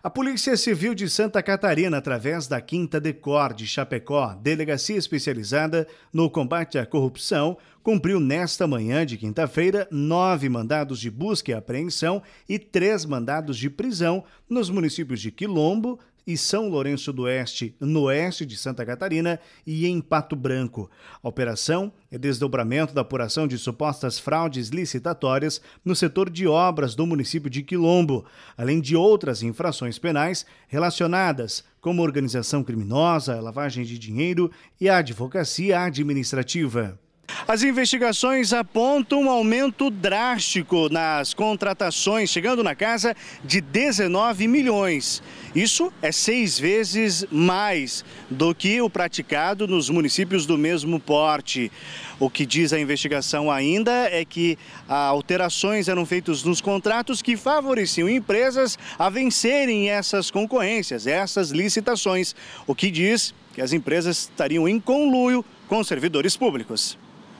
A Polícia Civil de Santa Catarina, através da Quinta Decor de Chapecó, delegacia especializada no combate à corrupção, cumpriu nesta manhã de quinta-feira nove mandados de busca e apreensão e três mandados de prisão nos municípios de Quilombo, e São Lourenço do Oeste, no oeste de Santa Catarina, e em Pato Branco. A operação é desdobramento da apuração de supostas fraudes licitatórias no setor de obras do município de Quilombo, além de outras infrações penais relacionadas, como organização criminosa, lavagem de dinheiro e advocacia administrativa. As investigações apontam um aumento drástico nas contratações, chegando na casa de 19 milhões. Isso é seis vezes mais do que o praticado nos municípios do mesmo porte. O que diz a investigação ainda é que alterações eram feitas nos contratos que favoreciam empresas a vencerem essas concorrências, essas licitações. O que diz que as empresas estariam em conluio com servidores públicos.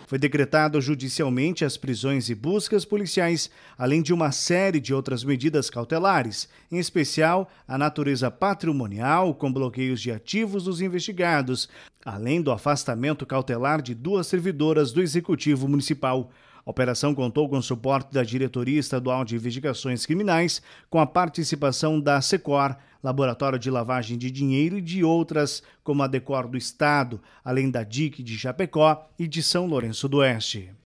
Foi decretado judicialmente as prisões e buscas policiais, além de uma série de outras medidas cautelares, em especial a natureza patrimonial, com bloqueios de ativos dos investigados, além do afastamento cautelar de duas servidoras do Executivo Municipal. A operação contou com o suporte da diretoria estadual de investigações criminais, com a participação da SECOR, Laboratório de Lavagem de Dinheiro e de outras, como a Decor do Estado, além da DIC de Chapecó e de São Lourenço do Oeste.